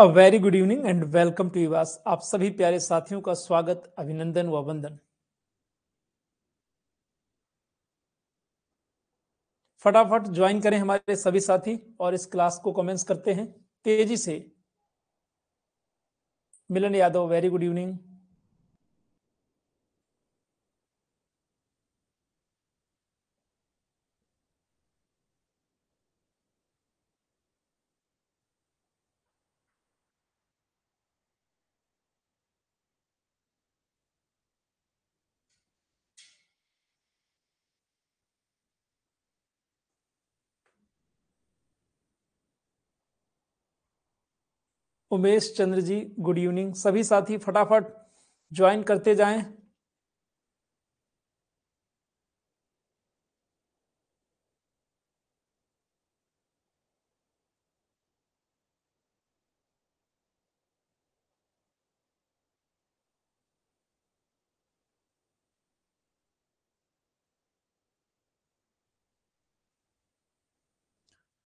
A very good evening and welcome to युवास आप सभी प्यारे साथियों का स्वागत अभिनंदन व वंदन फटाफट ज्वाइन करें हमारे सभी साथी और इस क्लास को कमेंट्स करते हैं तेजी से Milan Yadav very good evening Umesh Chandra ji good evening सभी साथी फटाफट ज्वाइन करते जाएं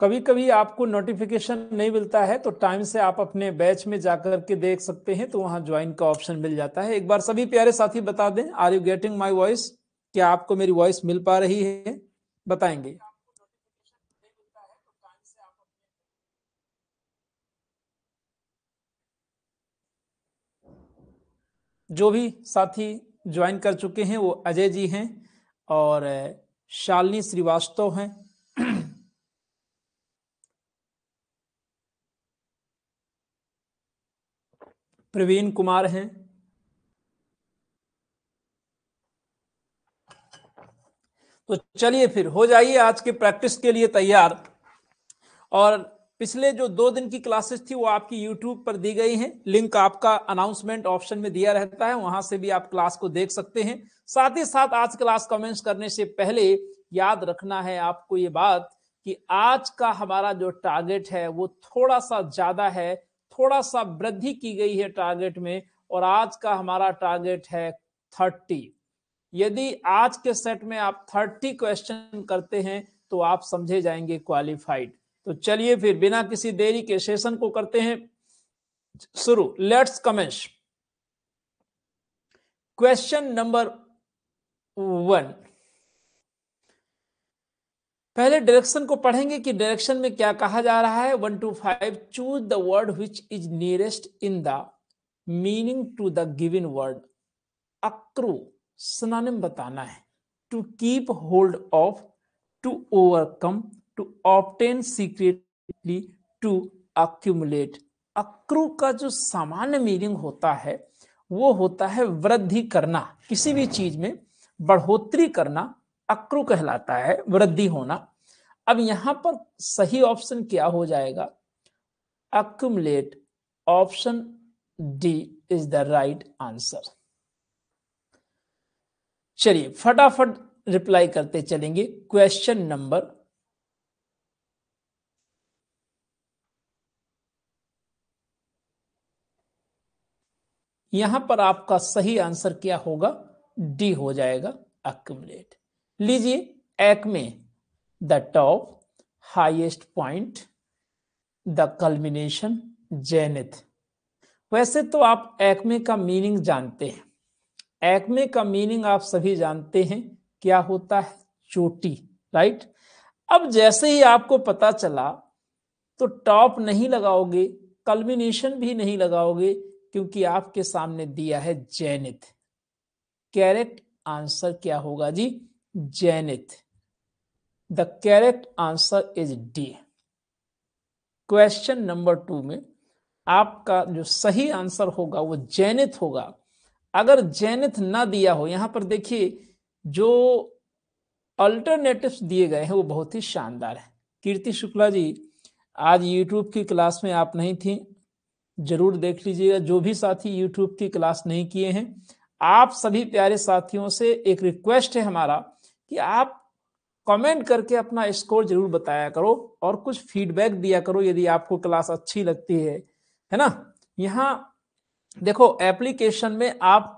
कभी कभी आपको नोटिफिकेशन नहीं मिलता है तो टाइम से आप अपने बैच में जाकर के देख सकते हैं तो वहां ज्वाइन का ऑप्शन मिल जाता है एक बार सभी प्यारे साथी बता दें are you getting my voice क्या आपको मेरी वॉइस मिल पा रही है बताएंगे जो भी साथी ज्वाइन कर चुके हैं वो अजय जी हैं और शालिनी श्रीवास्तव हैं प्रवीण कुमार हैं तो चलिए फिर हो जाइए आज के प्रैक्टिस के लिए तैयार और पिछले जो दो दिन की क्लासेस थी वो आपकी यूट्यूब पर दी गई हैं लिंक आपका अनाउंसमेंट ऑप्शन में दिया रहता है वहां से भी आप क्लास को देख सकते हैं साथ ही साथ आज क्लास कमेंट्स करने से पहले याद रखना है आपको ये बात कि आज का हमारा जो टारगेट है वो थोड़ा सा ज्यादा है थोड़ा सा वृद्धि की गई है टारगेट में और आज का हमारा टारगेट है थर्टी यदि आज के सेट में आप थर्टी क्वेश्चन करते हैं तो आप समझे जाएंगे क्वालिफाइड तो चलिए फिर बिना किसी देरी के सेशन को करते हैं शुरू let's commence question number one पहले डायरेक्शन को पढ़ेंगे कि डायरेक्शन में क्या कहा जा रहा है one two five choose the word which is nearest in the meaning to the given word accrue synonym बताना है to keep hold of to overcome to obtain secretly to accumulate accrue का जो सामान्य मीनिंग होता है वो होता है वृद्धि करना किसी भी चीज में बढ़ोतरी करना अक्रु कहलाता है वृद्धि होना अब यहां पर सही ऑप्शन क्या हो जाएगा accumulate option D is the right answer चलिए फटाफट रिप्लाई करते चलेंगे क्वेश्चन नंबर यहां पर आपका सही आंसर क्या होगा डी हो जाएगा अक्यूमलेट लीजिए एक में the top highest point the culmination zenith वैसे तो आप एक्मे का मीनिंग जानते हैं एक्मे का मीनिंग आप सभी जानते हैं क्या होता है चोटी राइट अब जैसे ही आपको पता चला तो टॉप नहीं लगाओगे कल्बिनेशन भी नहीं लगाओगे क्योंकि आपके सामने दिया है जेनिथ कैरेक्ट आंसर क्या होगा जी zenith the correct answer is D question number two में आपका जो सही आंसर होगा वो जैनित होगा अगर जैनित ना दिया हो यहां पर देखिए जो अल्टरनेटिव्स दिए गए हैं वो बहुत ही शानदार है कीर्ति शुक्ला जी आज यूट्यूब की क्लास में आप नहीं थी जरूर देख लीजिएगा जो भी साथी यूट्यूब की क्लास नहीं किए हैं आप सभी प्यारे साथियों से एक रिक्वेस्ट है हमारा कि आप कमेंट करके अपना स्कोर जरूर बताया करो और कुछ फीडबैक दिया करो यदि आपको क्लास अच्छी लगती है है ना यहाँ देखो एप्लीकेशन में आप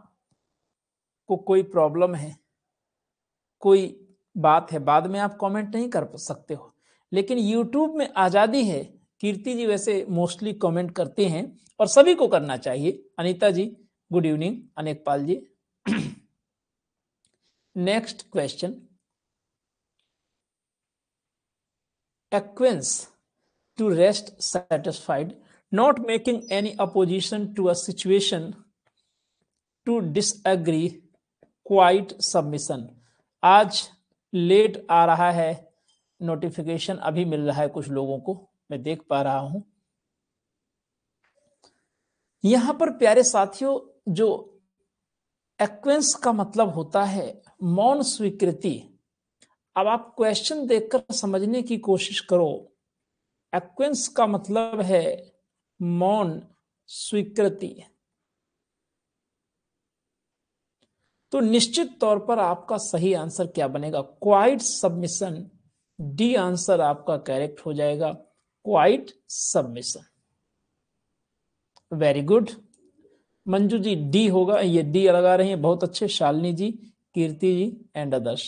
को कोई प्रॉब्लम है कोई बात है बाद में आप कमेंट नहीं कर सकते हो लेकिन यूट्यूब में आज़ादी है कीर्ति जी वैसे मोस्टली कमेंट करते हैं और सभी को करना चाहिए Anita ji good evening Anekpal ji Next question. Acquaintance to rest satisfied, not making any opposition to a situation, to disagree, quiet submission. आज लेट आ रहा है नोटिफिकेशन अभी मिल रहा है कुछ लोगों को मैं देख पा रहा हूं यहां पर प्यारे साथियों जो एक्वेंस का मतलब होता है मौन स्वीकृति अब आप क्वेश्चन देखकर समझने की कोशिश करो एक्वेंस का मतलब है मौन स्वीकृति तो निश्चित तौर पर आपका सही आंसर क्या बनेगा क्वाइट सबमिशन डी आंसर आपका करेक्ट हो जाएगा quite submission very good Manju ji D होगा ये डी लगा रहे हैं बहुत अच्छे Shalini ji Kirti ji and others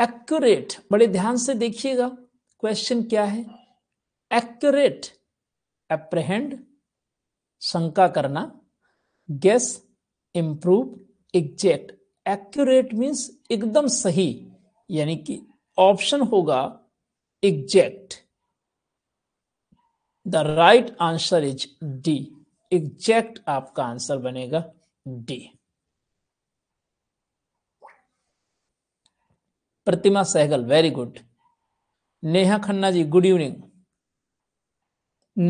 accurate बड़े ध्यान से देखिएगा क्वेश्चन क्या है एक्यूरेट एप्रहेंड शंका करना guess improve exact accurate means एकदम सही यानी कि ऑप्शन होगा exact the right answer is D exact आपका आंसर बनेगा D Pratima Sehgal very good Neha Khanna ji good evening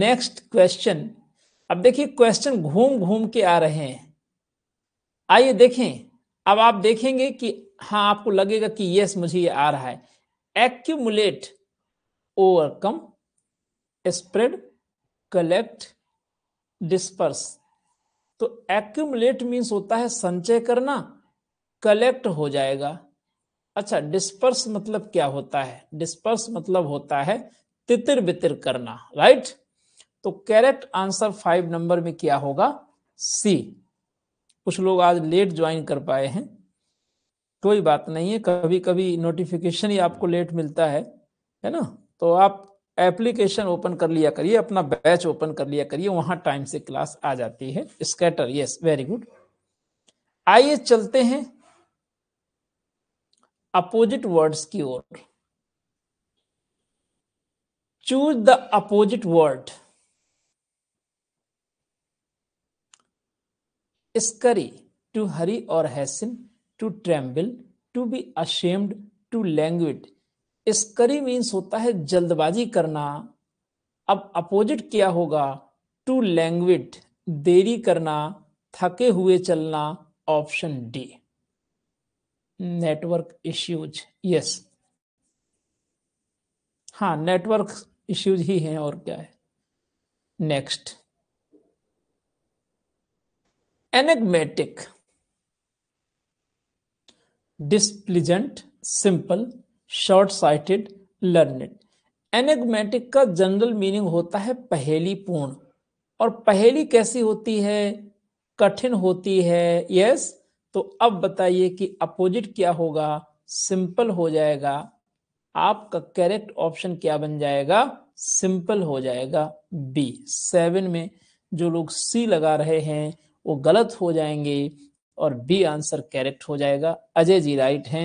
next question अब देखिए क्वेश्चन घूम घूम के आ रहे हैं आइए देखें अब आप देखेंगे कि हाँ आपको लगेगा कि यस मुझे ये आ रहा है accumulate overcome spread collect disperse तो एक्यूमुलेट मीन्स होता है संचय करना कलेक्ट हो जाएगा अच्छा डिस्पर्स मतलब क्या होता है डिस्पर्स मतलब होता है तितर बितर करना राइट तो करेक्ट आंसर फाइव नंबर में क्या होगा सी कुछ लोग आज लेट ज्वाइन कर पाए हैं कोई बात नहीं है कभी कभी नोटिफिकेशन ही आपको लेट मिलता है है ना तो आप एप्लीकेशन ओपन कर लिया करिए अपना बैच ओपन कर लिया करिए वहां टाइम से क्लास आ जाती है स्कैटर यस वेरी गुड आइए चलते हैं अपोजिट वर्ड्स की ओर choose the opposite word scurry to hurry और hasten to tremble to be ashamed to languid scurry means होता है जल्दबाजी करना अब अपोजिट क्या होगा टू लैंग्विड देरी करना थके हुए चलना option D network issues yes हाँ नेटवर्क इश्यूज ही हैं और क्या है next enigmatic displeasant simple short sighted learning enigmatic का जनरल मीनिंग होता है पहेली पूर्ण और पहेली कैसी होती है कठिन होती है यस तो अब बताइए कि अपोजिट क्या होगा सिंपल हो जाएगा आपका करेक्ट ऑप्शन क्या बन जाएगा सिंपल हो जाएगा बी सेवन में जो लोग सी लगा रहे हैं वो गलत हो जाएंगे और बी आंसर करेक्ट हो जाएगा अजय जी राइट हैं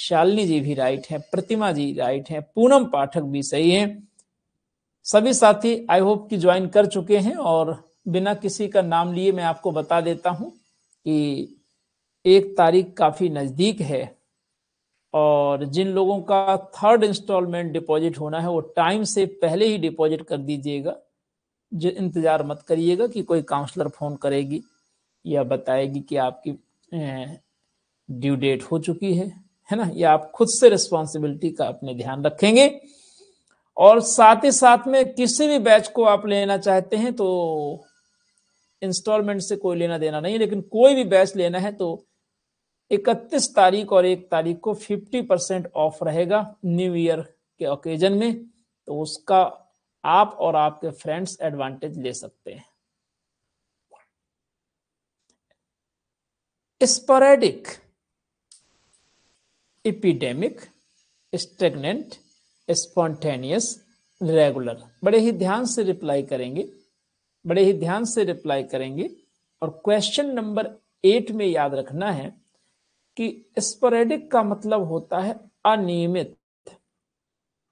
शालिनी जी भी राइट हैं प्रतिमा जी राइट हैं पूनम पाठक भी सही हैं सभी साथी आई होप कि ज्वाइन कर चुके हैं और बिना किसी का नाम लिए मैं आपको बता देता हूं कि एक तारीख काफ़ी नज़दीक है और जिन लोगों का थर्ड इंस्टॉलमेंट डिपॉजिट होना है वो टाइम से पहले ही डिपॉजिट कर दीजिएगा जो इंतज़ार मत करिएगा कि कोई काउंसलर फ़ोन करेगी या बताएगी कि आपकी ड्यू डेट हो चुकी है है ना या आप खुद से रिस्पॉन्सिबिलिटी का अपने ध्यान रखेंगे और साथ ही साथ में किसी भी बैच को आप लेना चाहते हैं तो इंस्टॉलमेंट से कोई लेना देना नहीं लेकिन कोई भी बैच लेना है तो इकतीस तारीख और एक तारीख को फिफ्टी परसेंट ऑफ रहेगा न्यू ईयर के ओकेजन में तो उसका आप और आपके फ्रेंड्स एडवांटेज ले सकते हैं sporadic epidemic stagnant spontaneous regular बड़े ही ध्यान से रिप्लाई करेंगे बड़े ही ध्यान से रिप्लाई करेंगे और क्वेश्चन नंबर एट में याद रखना है कि स्पोरेडिक का मतलब होता है अनियमित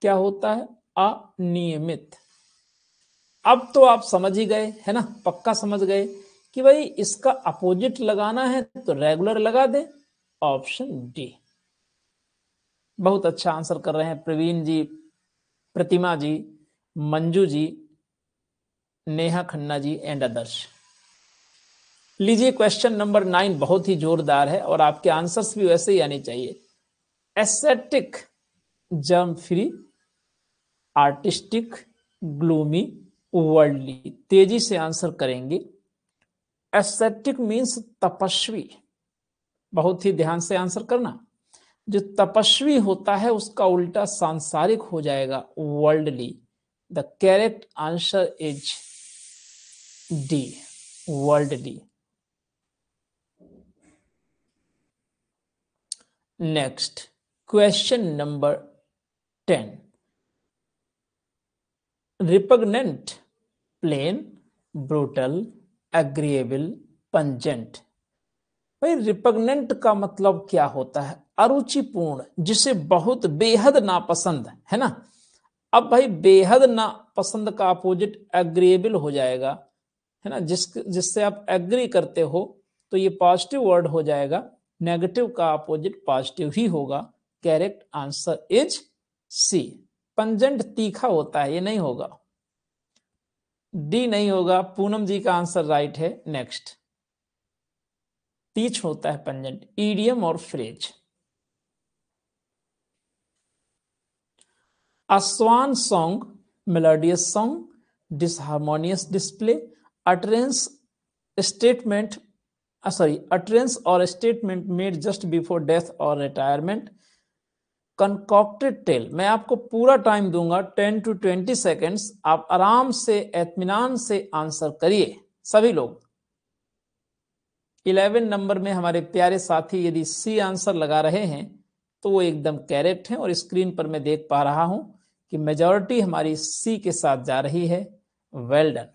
क्या होता है अनियमित अब तो आप समझ ही गए है ना पक्का समझ गए कि भाई इसका अपोजिट लगाना है तो रेगुलर लगा दें ऑप्शन डी बहुत अच्छा आंसर कर रहे हैं प्रवीण जी प्रतिमा जी मंजू जी नेहा खन्ना जी एंड अदर्श लीजिए क्वेश्चन नंबर नाइन बहुत ही जोरदार है और आपके आंसर्स भी वैसे ही आने चाहिए एसेटिक जम फ्री आर्टिस्टिक ग्लूमी वर्ल्डली तेजी से आंसर करेंगे एसेटिक मीन्स तपस्वी बहुत ही ध्यान से आंसर करना जो तपस्वी होता है उसका उल्टा सांसारिक हो जाएगा worldly the correct answer is D worldly next question number 10 repugnant plain brutal agreeable pungent भाई रिपग्नेंट का मतलब क्या होता है अरुचिपूर्ण जिसे बहुत बेहद नापसंद है ना अब भाई बेहद नापसंद का अपोजिट एग्रीएबल हो जाएगा है ना जिस जिससे आप एग्री करते हो तो ये पॉजिटिव वर्ड हो जाएगा नेगेटिव का अपोजिट पॉजिटिव ही होगा correct answer is C pungent तीखा होता है ये नहीं होगा डी नहीं होगा पूनम जी का आंसर राइट है नेक्स्ट तीच होता है पंजेंट ईडियम और phrase a swan song melodious song disharmonious display utterance statement Ah, sorry utterance or statement made just before death or retirement concocted tale मैं आपको पूरा टाइम दूंगा टेन टू ट्वेंटी सेकेंड्स आप आराम से एतमान से आंसर करिए सभी लोग इलेवन नंबर में हमारे प्यारे साथी यदि सी आंसर लगा रहे हैं तो वो एकदम कैरेक्ट हैं और स्क्रीन पर मैं देख पा रहा हूं कि मेजॉरिटी हमारी सी के साथ जा रही है वेल well डन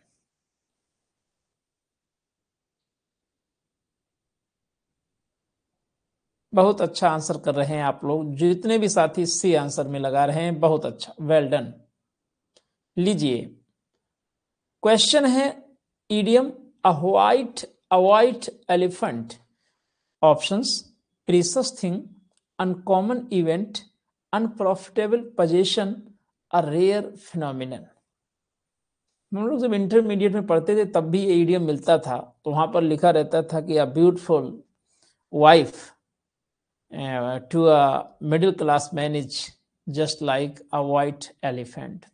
बहुत अच्छा आंसर कर रहे हैं आप लोग जितने भी साथी सी आंसर में लगा रहे हैं बहुत अच्छा वेल डन लीजिए क्वेश्चन है idiom a white a white elephant options precious thing uncommon event unprofitable possession a rare phenomenon हम लोग जब इंटरमीडिएट में पढ़ते थे तब भी ये ईडियम मिलता था तो वहां पर लिखा रहता था कि a beautiful wife uh, to a middle class man is just like a white elephant.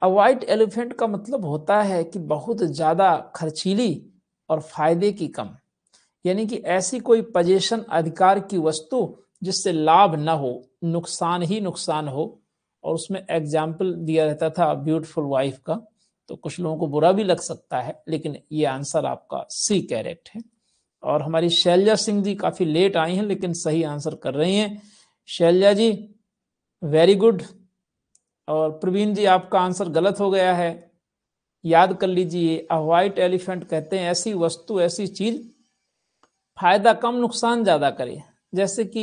A white elephant का मतलब होता है कि बहुत ज़्यादा खर्चीली और फायदे की कम यानी कि ऐसी कोई पजेशन अधिकार की वस्तु जिससे लाभ न हो नुकसान ही नुकसान हो और उसमें एग्जाम्पल दिया रहता था ब्यूटीफुल वाइफ का तो कुछ लोगों को बुरा भी लग सकता है लेकिन ये आंसर आपका सी कैरेक्ट है और हमारी शैलजा सिंह जी काफी लेट आई हैं लेकिन सही आंसर कर रही हैं शैलजा जी वेरी गुड और प्रवीण जी आपका आंसर गलत हो गया है याद कर लीजिए अ व्हाइट एलिफेंट कहते हैं ऐसी वस्तु ऐसी चीज फायदा कम नुकसान ज्यादा करे जैसे कि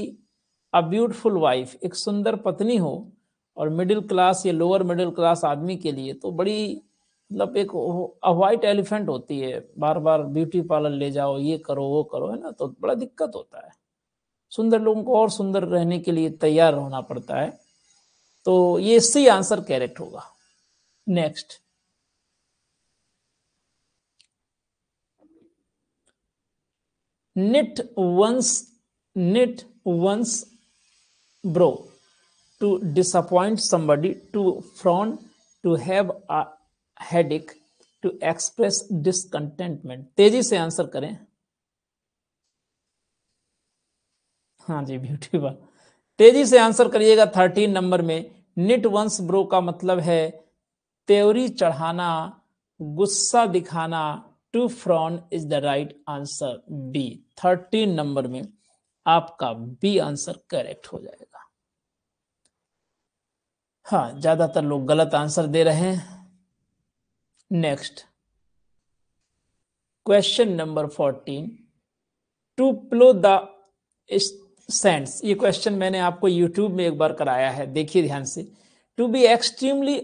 अ ब्यूटिफुल वाइफ एक सुंदर पत्नी हो और मिडिल क्लास या लोअर मिडिल क्लास आदमी के लिए तो बड़ी मतलब एक व्हाइट एलिफेंट होती है बार बार ब्यूटी पार्लर ले जाओ ये करो वो करो है ना तो बड़ा दिक्कत होता है सुंदर लोगों को और सुंदर रहने के लिए तैयार होना पड़ता है तो ये सी आंसर कैरेक्ट होगा next knit one's knit one's brow to disappoint somebody to frown to have headache to express discontentment तेजी से आंसर करें हाँ जी ब्यूटीफुल तेजी से आंसर करिएगा थर्टीन नंबर में निट वंश ब्रो का मतलब है त्योरी चढ़ाना गुस्सा दिखाना to frown is the right answer B thirteen number में आपका बी आंसर करेक्ट हो जाएगा हाँ ज्यादातर लोग गलत आंसर दे रहे हैं next question number fourteen to plough the sands ये क्वेश्चन मैंने आपको यूट्यूब में एक बार कराया है देखिए ध्यान से to be extremely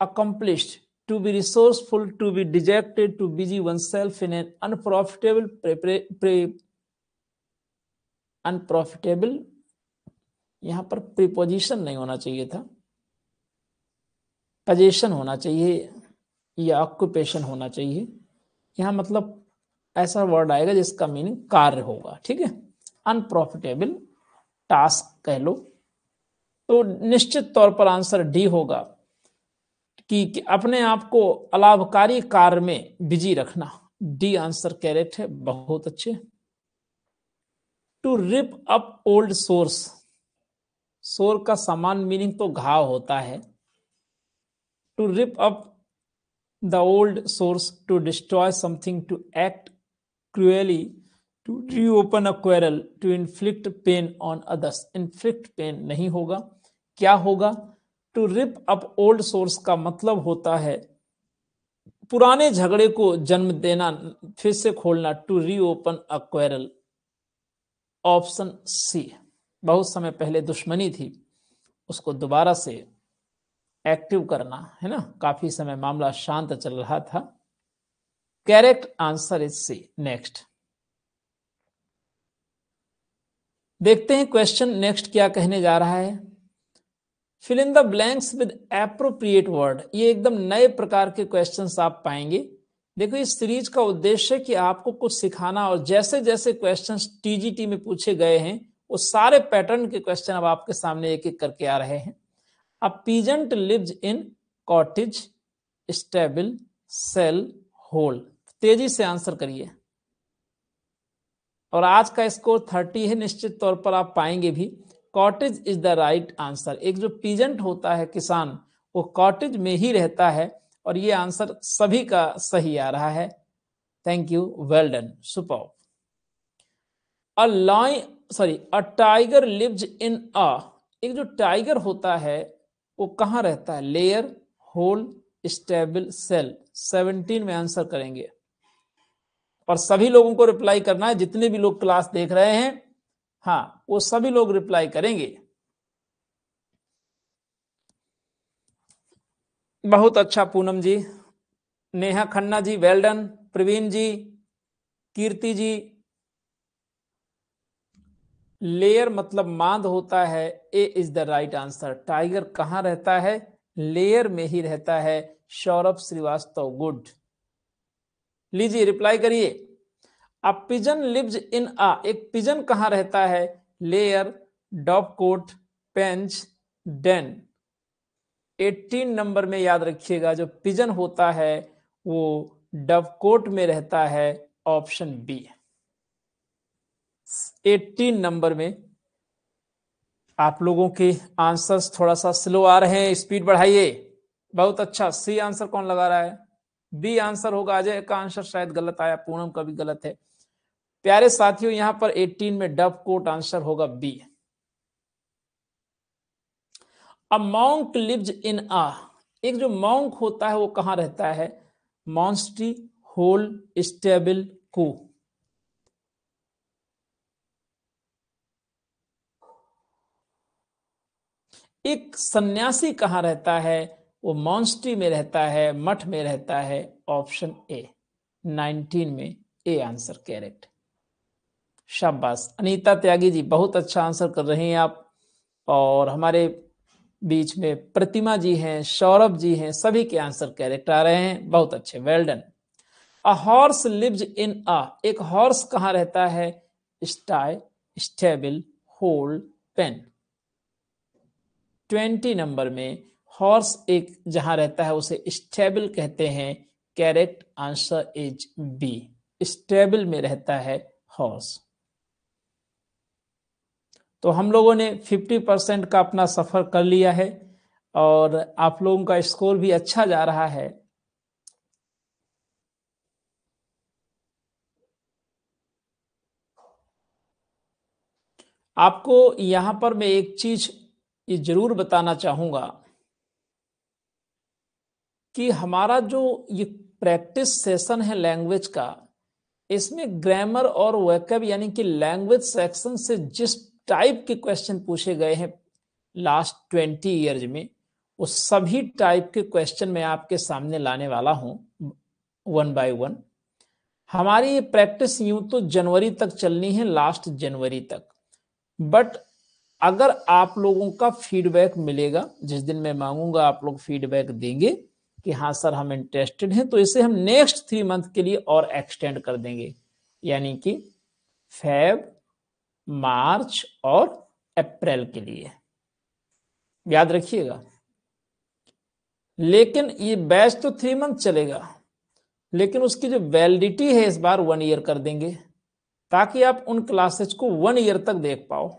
accomplished to be resourceful to be dejected to busy oneself in an unprofitable unprofitable यहां पर प्रिपोजिशन नहीं होना चाहिए था पजेशन होना चाहिए या ऑक्यूपेशन होना चाहिए यहाँ मतलब ऐसा वर्ड आएगा जिसका मीनिंग कार्य होगा ठीक है अनप्रॉफिटेबल टास्क कह लो तो निश्चित तौर पर आंसर डी होगा कि, कि अपने आप को अलाभकारी कार्य में बिजी रखना डी आंसर कैरेक्ट है बहुत अच्छे to rip up old sores sore का समान मीनिंग तो घाव होता है to rip up the old source to destroy something, to act cruelly, to reopen a quarrel, to inflict pain on others. Inflict pain nahi hoga kya hoga to rip up old source ka matlab hota hai पुराने झगड़े को जन्म देना फिर से खोलना to reopen a quarrel option C बहुत समय पहले दुश्मनी थी उसको दोबारा से एक्टिव करना है ना काफी समय मामला शांत चल रहा था correct answer is C next देखते हैं क्वेश्चन नेक्स्ट क्या कहने जा रहा है fill in the blanks with appropriate word ये एकदम नए प्रकार के क्वेश्चन आप पाएंगे देखो इस सीरीज का उद्देश्य कि आपको कुछ सिखाना और जैसे जैसे क्वेश्चन टीजीटी में पूछे गए हैं वो सारे पैटर्न के क्वेश्चन अब आपके सामने एक एक करके आ रहे हैं a peasant lives in cottage stable cell hole तेजी से आंसर करिए और आज का स्कोर थर्टी है निश्चित तौर पर आप पाएंगे भी cottage is the right answer एक जो पीजेंट होता है किसान वो कॉटेज में ही रहता है और ये आंसर सभी का सही आ रहा है thank you well done super a lion sorry a tiger lives in a एक जो टाइगर होता है वो कहाँ रहता है लेयर होल स्टेबल सेल 17 में आंसर करेंगे और सभी लोगों को रिप्लाई करना है जितने भी लोग क्लास देख रहे हैं हाँ वो सभी लोग रिप्लाई करेंगे बहुत अच्छा पूनम जी नेहा खन्ना जी वेल्डन प्रवीण जी कीर्ति जी लेयर मतलब मांद होता है A is the right answer tiger कहाँ रहता है लेयर में ही रहता है सौरभ श्रीवास्तव गुड लीजिए रिप्लाई करिए a pigeon lives in a एक पिजन कहाँ रहता है lair cote pen den 18 number में याद रखिएगा जो पिजन होता है वो डबकोट में रहता है ऑप्शन बी है 18 नंबर में आप लोगों के आंसर्स थोड़ा सा स्लो आ रहे हैं स्पीड बढ़ाइए बहुत अच्छा सी आंसर कौन लगा रहा है बी आंसर होगा अजय का आंसर शायद गलत आया पूनम का भी गलत है प्यारे साथियों यहां पर 18 में डब कोट आंसर होगा बी अब मॉन्क लिव्स इन आ एक जो मॉन्क होता है वो कहां रहता है मॉन्स्ट्री होल स्टेबल को एक सन्यासी कहाँ रहता है वो मॉन्स्टी में रहता है मठ में रहता है ऑप्शन ए 19 में ए आंसर कैरेक्ट शाबाश अनीता त्यागी जी बहुत अच्छा आंसर कर रहे हैं आप और हमारे बीच में प्रतिमा जी हैं सौरभ जी हैं सभी के आंसर कैरेक्ट आ रहे हैं बहुत अच्छे well done a horse lives in a एक हॉर्स कहाँ रहता है sty stable hold pen twenty number में हॉर्स एक जहां रहता है उसे स्टेबल कहते हैं correct answer is B stable में रहता है हॉर्स तो हम लोगों ने 50 परसेंट का अपना सफ़र कर लिया है और आप लोगों का स्कोर भी अच्छा जा रहा है आपको यहां पर मैं एक चीज ये जरूर बताना चाहूँगा कि हमारा जो ये प्रैक्टिस सेशन है लैंग्वेज का इसमें ग्रामर और वैकअप यानी कि लैंग्वेज सेक्शन से जिस टाइप के क्वेश्चन पूछे गए हैं लास्ट ट्वेंटी ईयर्स में वो सभी टाइप के क्वेश्चन मैं आपके सामने लाने वाला हूँ वन बाय वन हमारी ये प्रैक्टिस यूं तो जनवरी तक चलनी है लास्ट जनवरी तक बट अगर आप लोगों का फीडबैक मिलेगा जिस दिन मैं मांगूंगा आप लोग फीडबैक देंगे कि हाँ सर हम इंटरेस्टेड हैं तो इसे हम नेक्स्ट थ्री मंथ के लिए और एक्सटेंड कर देंगे यानी कि फेब मार्च और अप्रैल के लिए याद रखिएगा लेकिन ये बैच तो थ्री मंथ चलेगा लेकिन उसकी जो वैलिडिटी है इस बार वन ईयर कर देंगे ताकि आप उन क्लासेस को वन ईयर तक देख पाओ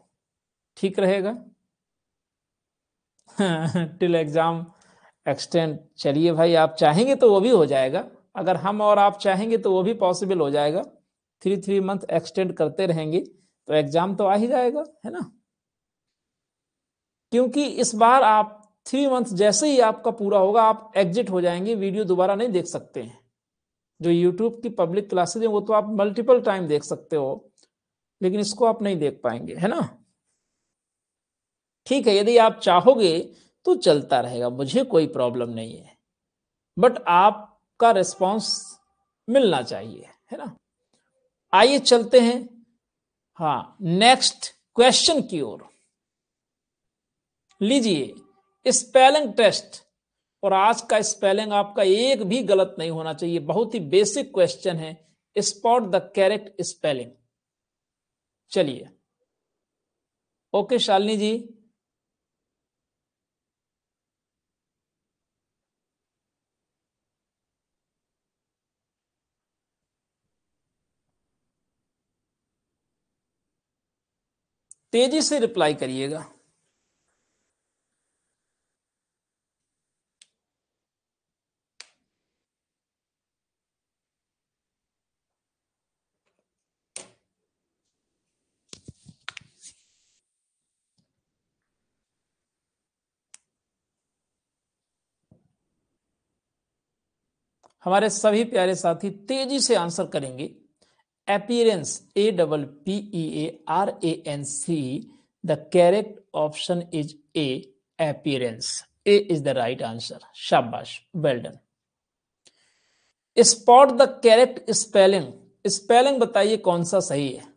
ठीक रहेगा टिल एग्जाम एक्सटेंड चलिए भाई आप चाहेंगे तो वो भी हो जाएगा अगर हम और आप चाहेंगे तो वो भी पॉसिबल हो जाएगा थ्री थ्री मंथ एक्सटेंड करते रहेंगे तो एग्जाम तो आ ही जाएगा है ना क्योंकि इस बार आप थ्री मंथ जैसे ही आपका पूरा होगा आप एग्जिट हो जाएंगे वीडियो दोबारा नहीं देख सकते हैं जो यूट्यूब की पब्लिक क्लासेज है वो तो आप मल्टीपल टाइम देख सकते हो लेकिन इसको आप नहीं देख पाएंगे है ना ठीक है यदि आप चाहोगे तो चलता रहेगा मुझे कोई प्रॉब्लम नहीं है बट आपका रिस्पॉन्स मिलना चाहिए है ना आइए चलते हैं हाँ नेक्स्ट क्वेश्चन की ओर लीजिए स्पेलिंग टेस्ट और आज का स्पेलिंग आपका एक भी गलत नहीं होना चाहिए बहुत ही बेसिक क्वेश्चन है स्पॉट द कैरेक्ट स्पेलिंग चलिए ओके शालिनी जी तेजी से रिप्लाई करिएगा हमारे सभी प्यारे साथी तेजी से आंसर करेंगे appearance A double P E A R A N C the correct option is A appearance A is the right answer शाबाश well done spot the correct spelling spelling बताइए कौन सा सही है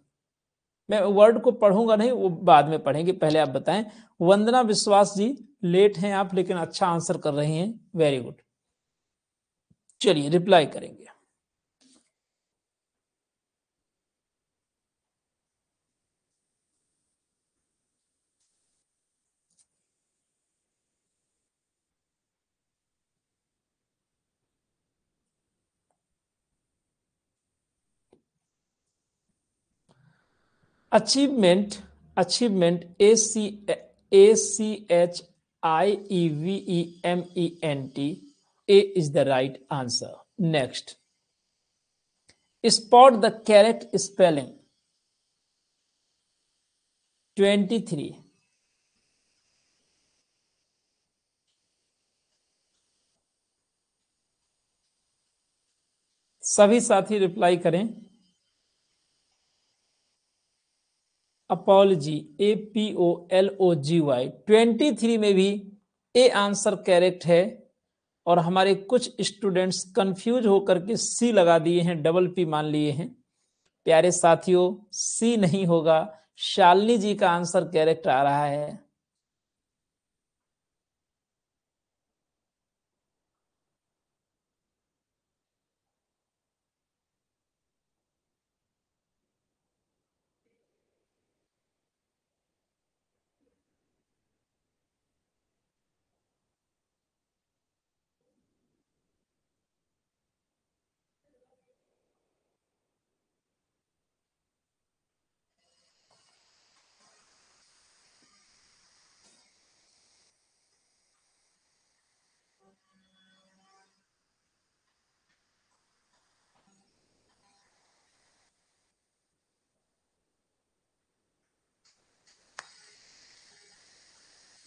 मैं वर्ड को पढ़ूंगा नहीं वो बाद में पढ़ेंगे पहले आप बताएं वंदना विश्वास जी लेट हैं आप लेकिन अच्छा आंसर कर रही हैं वेरी गुड चलिए रिप्लाई करेंगे achievement achievement A C A C H I E V E M E N T A is the right answer next spot the correct spelling twenty three सभी साथी reply करें apology A P O L O G Y twenty three में भी A answer correct है और हमारे कुछ students confuse होकर के सी लगा दिए हैं डबल पी मान लिए हैं प्यारे साथियों सी नहीं होगा शालिनी जी का आंसर कैरेक्ट आ रहा है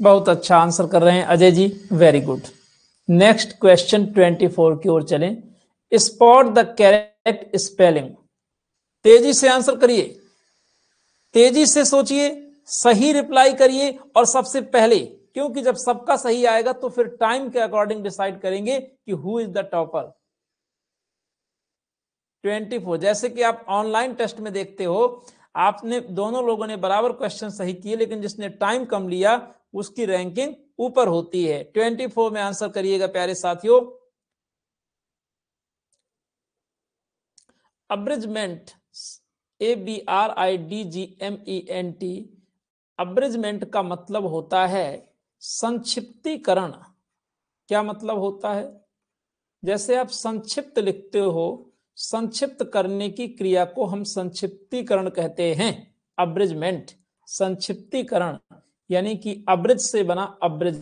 बहुत अच्छा आंसर कर रहे हैं Ajay ji very good next question twenty four की ओर चलें स्पॉट द करेक्ट स्पेलिंग तेजी से आंसर करिए तेजी से सोचिए सही रिप्लाई करिए और सबसे पहले क्योंकि जब सबका सही आएगा तो फिर टाइम के अकॉर्डिंग डिसाइड करेंगे कि हु इज द टॉपर 24 जैसे कि आप ऑनलाइन टेस्ट में देखते हो आपने दोनों लोगों ने बराबर क्वेश्चन सही किए लेकिन जिसने टाइम कम लिया उसकी रैंकिंग ऊपर होती है ट्वेंटी फोर में आंसर करिएगा प्यारे साथियों abridgement A B R I D G M E N T abridgement का मतलब होता है संक्षिप्तीकरण क्या मतलब होता है जैसे आप संक्षिप्त लिखते हो संक्षिप्त करने की क्रिया को हम संक्षिप्तीकरण कहते हैं अब्रिजमेंट संक्षिप्तीकरण यानी कि अब्रज से बना abridge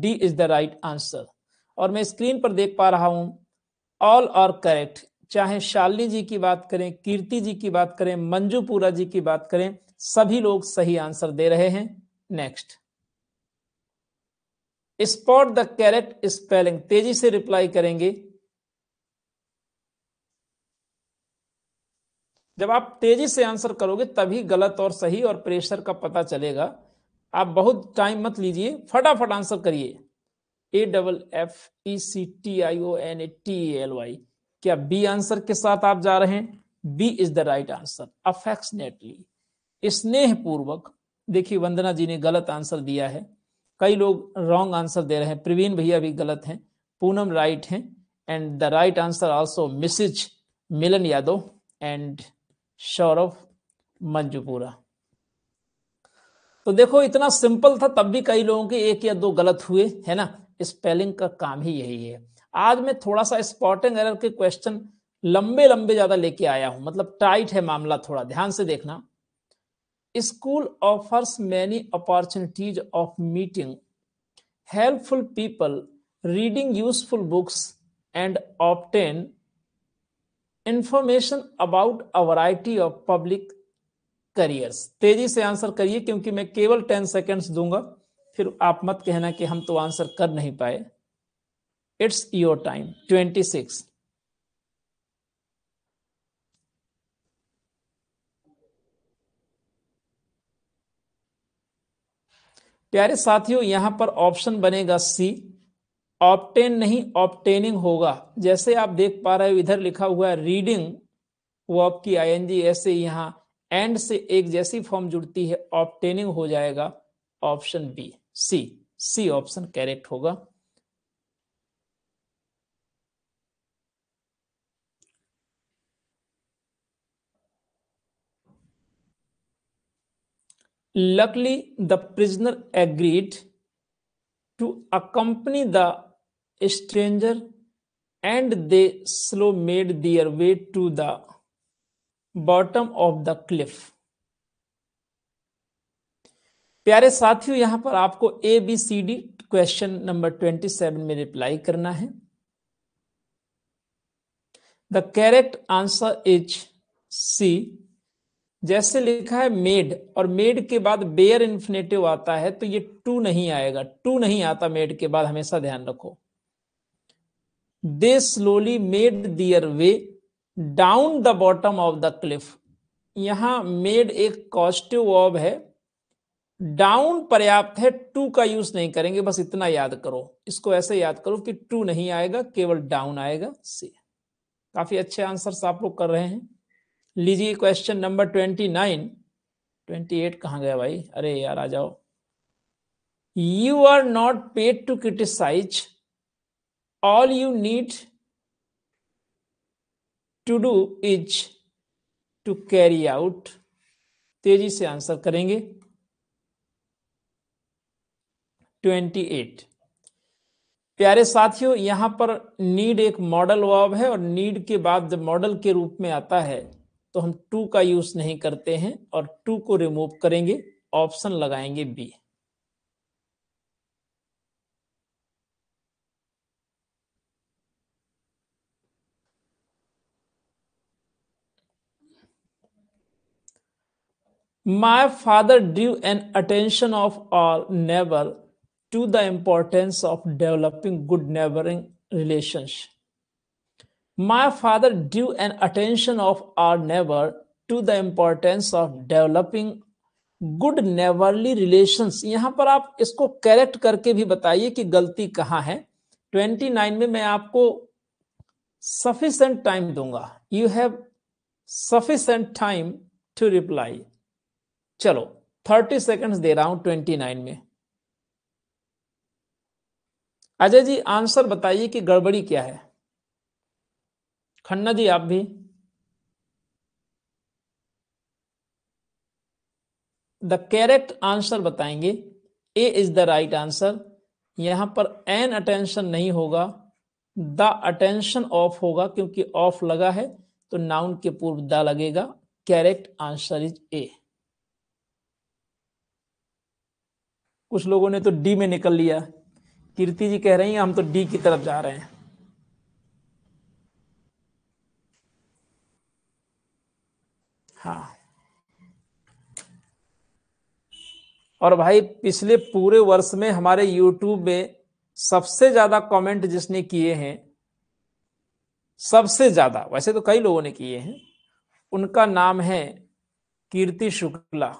D is the right answer और मैं स्क्रीन पर देख पा रहा हूं ऑल और करेक्ट चाहे शालिनी जी की बात करें कीर्ति जी की बात करें मंजूपुरा जी की बात करें सभी लोग सही आंसर दे रहे हैं next spot the correct spelling तेजी से रिप्लाई करेंगे जब आप तेजी से आंसर करोगे तभी गलत और सही और प्रेशर का पता चलेगा आप बहुत टाइम मत लीजिए फटाफट आंसर करिए A double F E C T I O N A T L Y क्या बी आंसर के साथ आप जा रहे हैं B is the right answer affectionately पूर्वक देखिए वंदना जी ने गलत आंसर दिया है कई लोग रॉन्ग आंसर दे रहे हैं प्रवीण भैया भी गलत हैं पूनम राइट हैं and the right answer also Mrs Milan Yadav and Saurabh Manjupura तो देखो इतना सिंपल था तब भी कई लोगों के एक या दो गलत हुए है ना स्पेलिंग का काम ही यही है आज मैं थोड़ा सा स्पॉटिंग एरर के क्वेश्चन लंबे लंबे ज्यादा लेके आया हूं मतलब टाइट है मामला थोड़ा ध्यान से देखना school offers many opportunities of meeting helpful people reading useful books and obtain information about a variety of public careers तेजी से आंसर करिए क्योंकि मैं केवल टेन सेकेंड्स दूंगा फिर आप मत कहना कि हम तो आंसर कर नहीं पाए it's your time twenty six प्यारे साथियों यहां पर ऑप्शन बनेगा सी ऑप्टेन नहीं ऑप्टेनिंग होगा जैसे आप देख पा रहे हो इधर लिखा हुआ है रीडिंग वो आपकी आई एनजी ऐसे यहां एंड से एक जैसी फॉर्म जुड़ती है ऑप्टेनिंग हो जाएगा option B C C option correct होगा luckily the prisoner agreed to accompany the stranger and they slow made their way to the bottom of the cliff प्यारे साथियों यहां पर आपको A B C D question number twenty seven में reply करना है the correct answer is C जैसे लिखा है मेड और मेड के बाद बेयर इन्फिनेटिव आता है तो ये टू नहीं आएगा टू नहीं आता मेड के बाद हमेशा ध्यान रखो they slowly made their way down the bottom of the cliff यहां मेड एक कॉस्टिव ऑब है डाउन पर्याप्त है टू का यूज नहीं करेंगे बस इतना याद करो इसको ऐसे याद करो कि टू नहीं आएगा केवल डाउन आएगा से काफी अच्छे आंसर्स आप लोग कर रहे हैं लीजिए question number twenty nine twenty eight कहाँ गया भाई अरे यार आ जाओ you are not paid to criticise all you need to do is to carry out तेजी से आंसर करेंगे 28 प्यारे साथियों यहां पर नीड एक मॉडल वर्ब है और नीड के बाद जब मॉडल के रूप में आता है तो हम टू का यूज नहीं करते हैं और टू को रिमूव करेंगे ऑप्शन लगाएंगे B My father drew an attention of all neighbor to the importance of developing good neighboring relationship. My father drew an attention of our neighbor to the importance of developing good neighbourly relations यहाँ पर आप इसको correct करके भी बताइए कि गलती कहाँ है 29 में मैं आपको सफिशेंट टाइम दूंगा you have sufficient time to reply चलो थर्टी सेकंड्स दे रहा हूं ट्वेंटी नाइन में अजय जी आंसर बताइए कि गड़बड़ी क्या है खन्ना जी आप भी द करेक्ट आंसर बताएंगे A is the right answer यहां पर एन अटेंशन नहीं होगा द अटेंशन ऑफ होगा क्योंकि ऑफ लगा है तो नाउन के पूर्व द लगेगा कैरेक्ट आंसर इज ए कुछ लोगों ने तो डी में निकल लिया कीर्ति जी कह रही हैं हम तो डी की तरफ जा रहे हैं हाँ और भाई पिछले पूरे वर्ष में हमारे YouTube में सबसे ज्यादा कमेंट जिसने किए हैं सबसे ज्यादा वैसे तो कई लोगों ने किए हैं उनका नाम है कीर्ति शुक्ला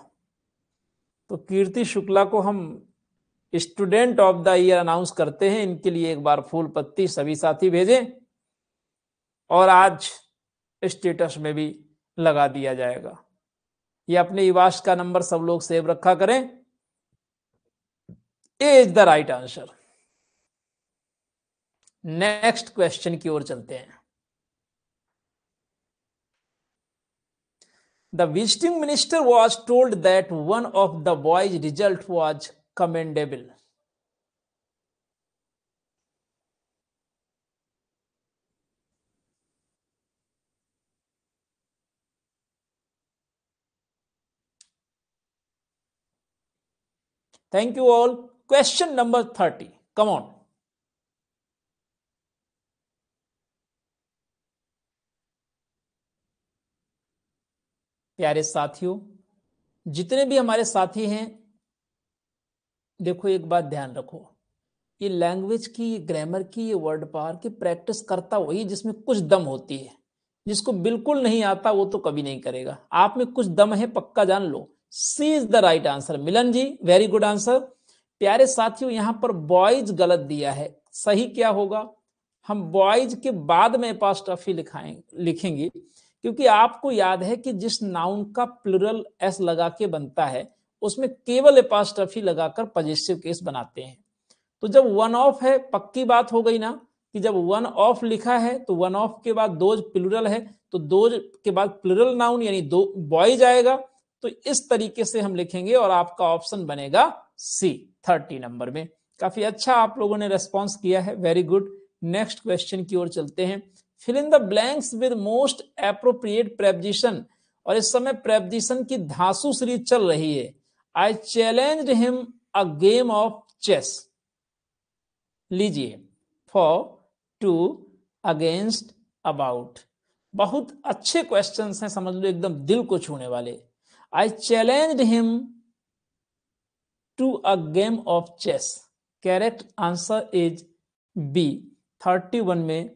तो कीर्ति शुक्ला को हम student of the year announce करते हैं इनके लिए एक बार फूल पत्ती सभी साथी भेजें और आज स्टेटस में भी लगा दिया जाएगा ये अपने इवास का नंबर सब लोग सेव रखा करें A is the right answer next question की ओर चलते हैं The visiting minister was told that one of the boys' result was commendable. Thank you all. Question number 30. Come on. प्यारे साथियों जितने भी हमारे साथी हैं देखो एक बात ध्यान रखो ये लैंग्वेज की ये ग्रामर की ये वर्ड पार की प्रैक्टिस करता वही जिसमें कुछ दम होती है जिसको बिल्कुल नहीं आता वो तो कभी नहीं करेगा आप में कुछ दम है पक्का जान लो C is the right answer Milan ji very good answer प्यारे साथियों यहां पर बॉयज गलत दिया है सही क्या होगा हम बॉयज के बाद में पास्ट ऑफी लिखाए लिखेंगे क्योंकि आपको याद है कि जिस नाउन का प्लुरल एस लगा के बनता है उसमें केवल एपास्ट्रफी लगाकर पजेसिव केस बनाते हैं तो जब वन ऑफ है पक्की बात हो गई ना कि जब वन ऑफ लिखा है तो वन ऑफ के बाद दोज प्लुरल है तो दोज के बाद प्लुरल नाउन यानी दो बॉय जाएगा तो इस तरीके से हम लिखेंगे और आपका ऑप्शन बनेगा सी थर्टी नंबर में काफी अच्छा आप लोगों ने रेस्पॉन्स किया है वेरी गुड नेक्स्ट क्वेश्चन की ओर चलते हैं fill in the blanks with most appropriate preposition और इस समय प्रेपजिशन की धासु सीरीज चल रही है I challenge him a game of chess लीजिए फॉर टू अगेंस्ट अबाउट बहुत अच्छे क्वेश्चन हैं समझ लो एकदम दिल को छूने वाले I challenge him to a game of chess correct answer is B thirty one में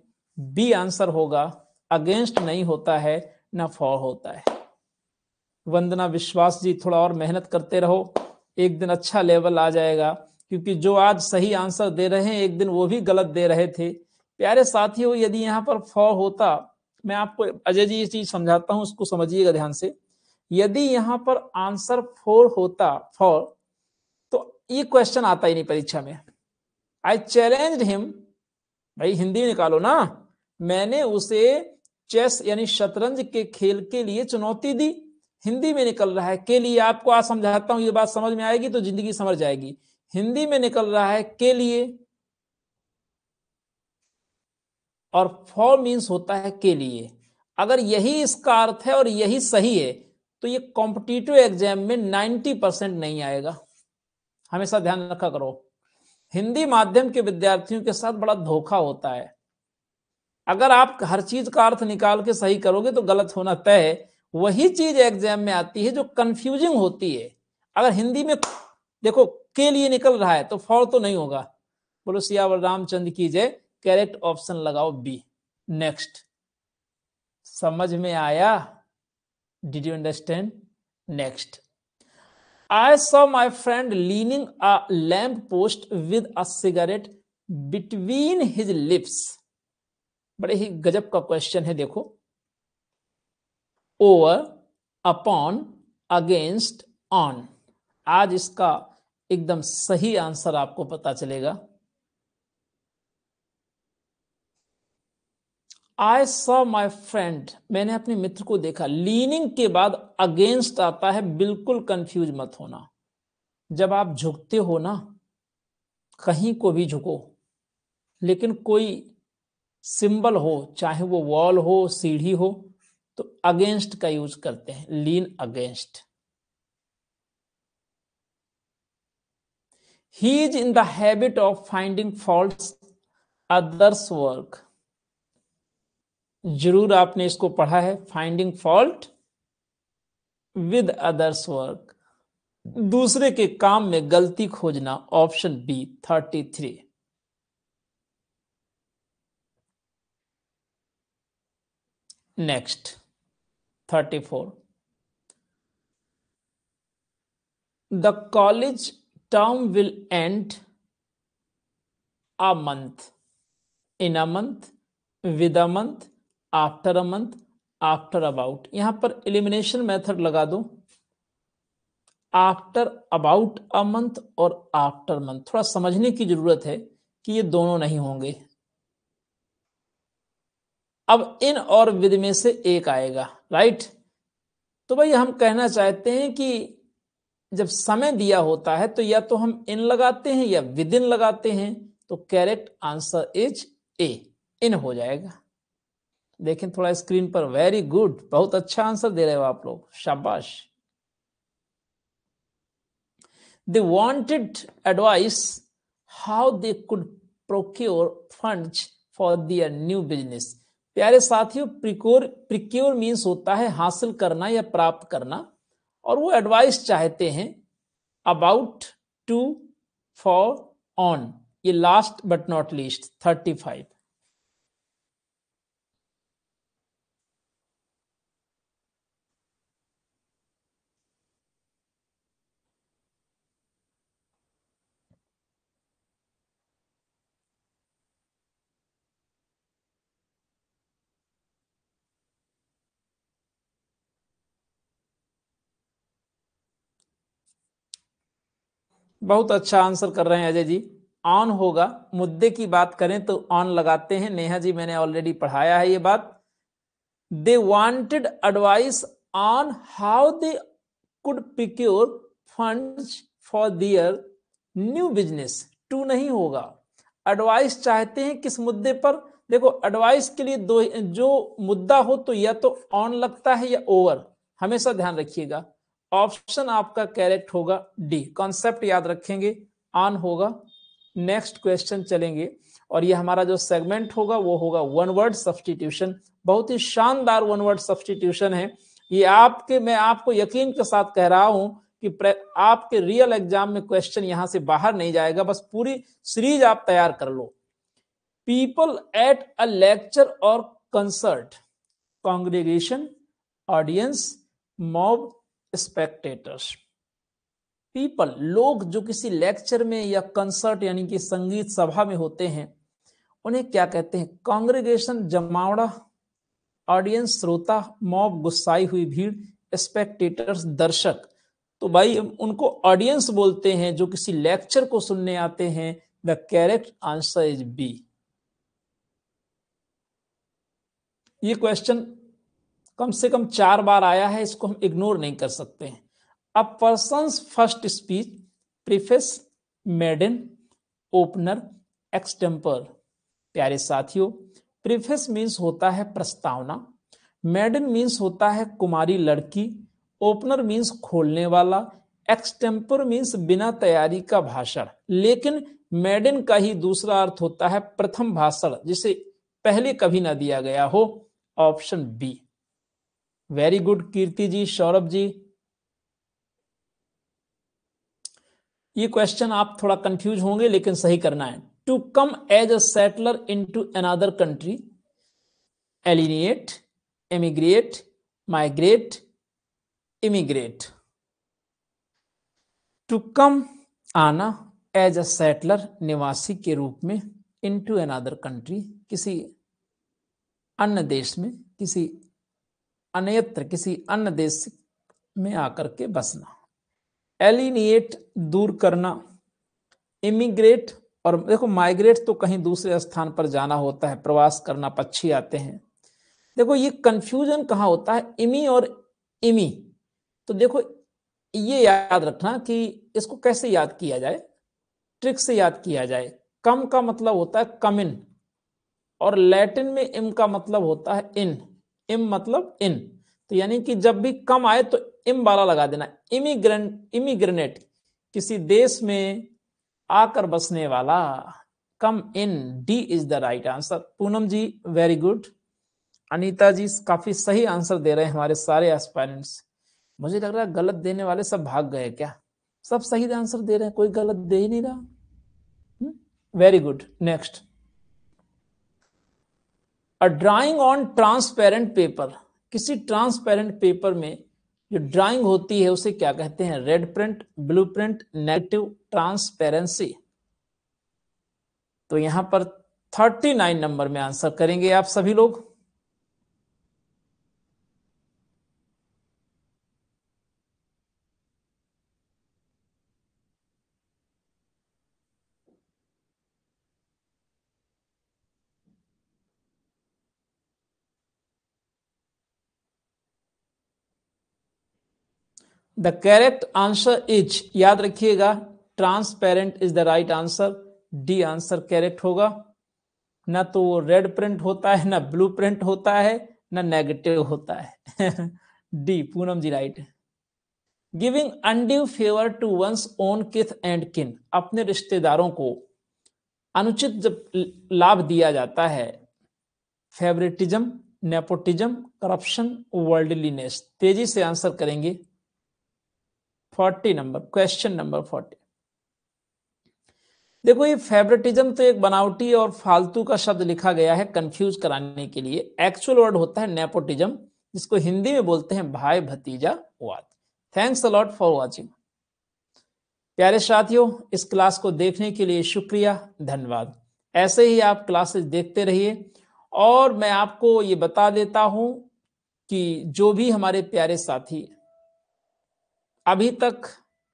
बी आंसर होगा अगेंस्ट नहीं होता है ना फॉर होता है वंदना विश्वास जी थोड़ा और मेहनत करते रहो एक दिन अच्छा लेवल आ जाएगा क्योंकि जो आज सही आंसर दे रहे हैं एक दिन वो भी गलत दे रहे थे प्यारे साथियों यदि यहाँ पर फॉ होता मैं आपको अजय जी ये चीज समझाता हूँ उसको समझिएगा ध्यान से यदि यहाँ पर आंसर फोर होता फॉर तो ये क्वेश्चन आता ही नहीं परीक्षा में आई चैलेंज हिम भाई हिंदी निकालो ना मैंने उसे चेस यानी शतरंज के खेल के लिए चुनौती दी हिंदी में निकल रहा है के लिए आपको आज समझाता हूं ये बात समझ में आएगी तो जिंदगी समझ जाएगी हिंदी में निकल रहा है के लिए और फॉर मीन्स होता है के लिए अगर यही इसका अर्थ है और यही सही है तो ये कॉम्पिटिटिव एग्जाम में 90 परसेंट नहीं आएगा हमेशा ध्यान रखा करो हिंदी माध्यम के विद्यार्थियों के साथ बड़ा धोखा होता है अगर आप हर चीज का अर्थ निकाल के सही करोगे तो गलत होना तय है वही चीज एग्जाम में आती है जो कंफ्यूजिंग होती है अगर हिंदी में देखो के लिए निकल रहा है तो फॉर तो नहीं होगा बोलो सियावर रामचंद्र की जय ऑप्शन लगाओ बी नेक्स्ट समझ में आया did you understand next I saw my friend leaning a lamp post with a cigarette between his lips बड़े ही गजब का क्वेश्चन है देखो ओवर अपॉन अगेंस्ट ऑन आज इसका एकदम सही आंसर आपको पता चलेगा आई सॉ माई फ्रेंड मैंने अपने मित्र को देखा लीनिंग के बाद अगेंस्ट आता है बिल्कुल कंफ्यूज मत होना जब आप झुकते हो ना कहीं को भी झुको लेकिन कोई सिंबल हो चाहे वो वॉल हो सीढ़ी हो तो अगेंस्ट का यूज करते हैं lean against he is in the habit of finding fault others work जरूर आपने इसको पढ़ा है finding fault with others work दूसरे के काम में गलती खोजना option B thirty three next thirty four the college term will end a month in a month with a month after a month after about यहां पर इलिमिनेशन मेथड लगा दो आफ्टर अबाउट अ मंथ और आफ्टर month थोड़ा समझने की जरूरत है कि ये दोनों नहीं होंगे अब इन और विद में से एक आएगा राइट तो भाई हम कहना चाहते हैं कि जब समय दिया होता है तो या तो हम इन लगाते हैं या विद इन लगाते हैं तो correct answer is A in हो जाएगा देखें थोड़ा स्क्रीन पर वेरी गुड बहुत अच्छा आंसर दे रहे हो आप लोग शाबाश they wanted advice how they could procure fund for their new business प्यारे साथियों प्रिक्योर प्रिक्योर मीन्स होता है हासिल करना या प्राप्त करना और वो एडवाइस चाहते हैं अबाउट टू फॉर ऑन ये last but not least thirty five बहुत अच्छा आंसर कर रहे हैं अजय जी ऑन होगा मुद्दे की बात करें तो ऑन लगाते हैं नेहा जी मैंने ऑलरेडी पढ़ाया है ये बात they wanted advice on how they could procure funds for their new business to नहीं होगा एडवाइस चाहते हैं किस मुद्दे पर देखो एडवाइस के लिए दो जो मुद्दा हो तो या तो ऑन लगता है या ओवर हमेशा ध्यान रखिएगा ऑप्शन आपका कैरेक्ट होगा डी कॉन्सेप्ट याद रखेंगे ऑन होगा नेक्स्ट क्वेश्चन चलेंगे और ये हमारा जो सेगमेंट होगा वो होगा वन वर्ड सब्सटीट्यूशन बहुत ही शानदार वन वर्ड सब्सटीट्यूशन है ये आपके मैं आपको यकीन के साथ कह रहा हूं कि आपके रियल एग्जाम में क्वेश्चन यहां से बाहर नहीं जाएगा बस पूरी सीरीज आप तैयार कर लो पीपल एट अ लेक्चर और concert congregation audience mob spectators people लोग जो किसी लेक्चर में या कंसर्ट यानी कि संगीत सभा में होते हैं उन्हें क्या कहते हैं कांग्रेगेशन जमावड़ा ऑडियंस श्रोता मॉब गुस्साई हुई भीड़ स्पेक्टेटर्स दर्शक तो भाई उनको ऑडियंस बोलते हैं जो किसी लेक्चर को सुनने आते हैं the correct answer is B ये क्वेश्चन कम से कम चार बार आया है इसको हम इग्नोर नहीं कर सकते हैं a person first speech preface maiden opener extempore प्यारे साथियों प्रिफेस मीन्स होता है प्रस्तावना मेडन मीन्स होता है कुमारी लड़की ओपनर मीन्स खोलने वाला एक्सटेम्पर मीन्स बिना तैयारी का भाषण लेकिन मेडन का ही दूसरा अर्थ होता है प्रथम भाषण जिसे पहले कभी ना दिया गया हो option B very good Kirti ji Saurabh ji ये क्वेश्चन आप थोड़ा कंफ्यूज होंगे लेकिन सही करना है to come as a settler into another country alienate emigrate migrate immigrate to come आना एज अ सेटलर निवासी के रूप में इन टू अनादर कंट्री किसी अन्य देश में किसी अनेत्र किसी अन्य देश में आकर के बसना एलिनिएट दूर करना इमिग्रेट और देखो माइग्रेट तो कहीं दूसरे स्थान पर जाना होता है प्रवास करना पक्षी आते हैं देखो ये कंफ्यूजन कहाँ होता है इमी और इमी तो देखो ये याद रखना कि इसको कैसे याद किया जाए ट्रिक से याद किया जाए कम का मतलब होता है कम इन और लैटिन में इम का मतलब होता है इन इम मतलब इन तो यानी कि जब भी कम आए तो इम वाला लगा देना इमिग्रेंट इमिग्रेनेट किसी देश में आकर बसने वाला come in D is the right answer Poonam ji very good Anita ji काफी सही आंसर दे रहे हैं हमारे सारे एस्पायरेंट्स मुझे लग रहा है गलत देने वाले सब भाग गए क्या सब सही आंसर दे रहे हैं कोई गलत दे ही नहीं रहा hmm, very good next a drawing on transparent paper किसी ट्रांसपेरेंट पेपर में जो ड्राइंग होती है उसे क्या कहते हैं red print blue print negative transparency तो यहां पर 39 नंबर में आंसर करेंगे आप सभी लोग द करेक्ट आंसर इज याद रखिएगा transparent is the right answer D answer correct होगा ना तो वो रेड प्रिंट होता है ना ब्लू प्रिंट होता है ना नेगेटिव होता है D Poonam ji right giving undue favour to one's own kith and kin अपने रिश्तेदारों को अनुचित जब लाभ दिया जाता है फेवरेटिज्म नेपोटिज्म करप्शन वर्ल्डलीनेस तेजी से आंसर करेंगे forty number question number forty देखो ये फेवरेटिज्म तो एक बनावटी और फालतू का शब्द लिखा गया है कंफ्यूज कराने के लिए एक्चुअल वर्ड होता है नेपोटिज्म जिसको हिंदी में बोलते हैं भाई भतीजा वाद थैंक्स अलॉट फॉर वॉचिंग प्यारे साथियों इस क्लास को देखने के लिए शुक्रिया धन्यवाद ऐसे ही आप क्लासेस देखते रहिए और मैं आपको ये बता देता हूं कि जो भी हमारे प्यारे साथी अभी तक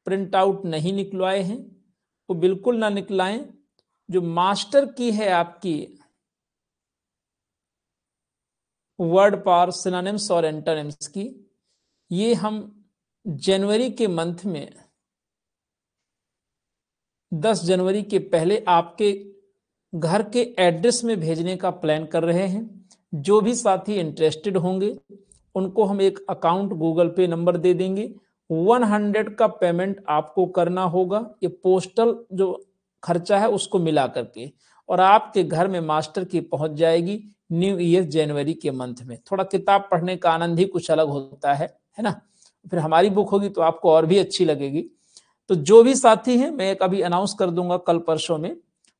प्रिंट आउट नहीं निकलवाए हैं वो तो बिल्कुल ना निकलाएं जो मास्टर की है आपकी वर्ड पार सिनानिम्स और एंटरनिम्स की ये हम जनवरी के मंथ में 10 जनवरी के पहले आपके घर के एड्रेस में भेजने का प्लान कर रहे हैं जो भी साथी इंटरेस्टेड होंगे उनको हम एक अकाउंट गूगल पे नंबर दे देंगे 100 का पेमेंट आपको करना होगा ये पोस्टल जो खर्चा है उसको मिला करके और आपके घर में मास्टर की पहुंच जाएगी न्यू ईयर जनवरी के मंथ में थोड़ा किताब पढ़ने का आनंद ही कुछ अलग होता है है ना फिर हमारी बुक होगी तो आपको और भी अच्छी लगेगी तो जो भी साथी हैं मैं एक अभी अनाउंस कर दूंगा कल परसों में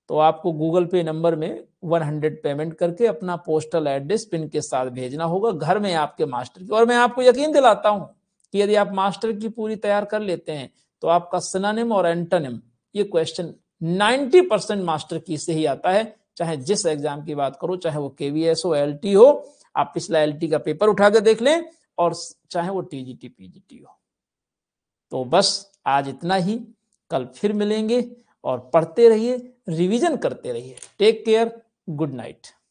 तो आपको गूगल पे नंबर में 100 पेमेंट करके अपना पोस्टल एड्रेस पिन के साथ भेजना होगा घर में आपके मास्टर की और मैं आपको यकीन दिलाता हूँ कि यदि आप मास्टर की पूरी तैयार कर लेते हैं तो आपका सिनानिम और एंटनिम ये क्वेश्चन 90 परसेंट मास्टर की से ही आता है चाहे जिस एग्जाम की बात करो चाहे वो केवीएस हो एल हो आप पिछला एल का पेपर उठाकर देख लें और चाहे वो टीजीटी पीजीटी हो तो बस आज इतना ही कल फिर मिलेंगे और पढ़ते रहिए रिवीजन करते रहिए टेक केयर गुड नाइट